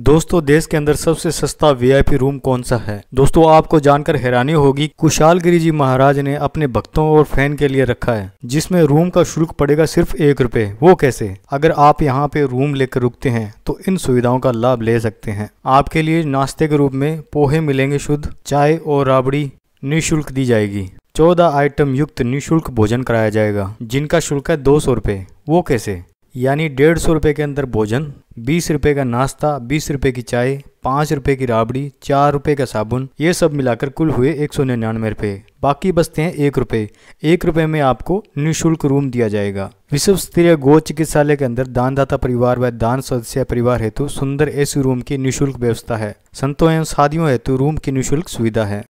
दोस्तों देश के अंदर सबसे सस्ता वीआईपी रूम कौन सा है दोस्तों आपको जानकर हैरानी होगी कुशाल गिरी जी महाराज ने अपने भक्तों और फैन के लिए रखा है जिसमें रूम का शुल्क पड़ेगा सिर्फ एक रुपए वो कैसे अगर आप यहाँ पे रूम लेकर रुकते हैं तो इन सुविधाओं का लाभ ले सकते हैं आपके लिए नाश्ते के रूप में पोहे मिलेंगे शुद्ध चाय और राबड़ी निःशुल्क दी जाएगी चौदह आइटम युक्त निःशुल्क भोजन कराया जाएगा जिनका शुल्क है दो सौ रुपए वो कैसे यानी डेढ़ सौ रुपये के अंदर भोजन बीस रुपये का नाश्ता बीस रुपये की चाय पाँच रुपये की राबड़ी चार रुपये का साबुन ये सब मिलाकर कुल हुए एक सौ निन्यानवे रुपये बाकी बचते हैं एक रुपये एक रुपये में आपको निःशुल्क रूम दिया जाएगा विश्व स्तरीय गो चिकित्सालय के अंदर दानदाता परिवार व दान सदस्य परिवार हेतु सुंदर एसी रूम की निःशुल्क व्यवस्था है संतों एवं शादियों हेतु रूम की निःशुल्क सुविधा है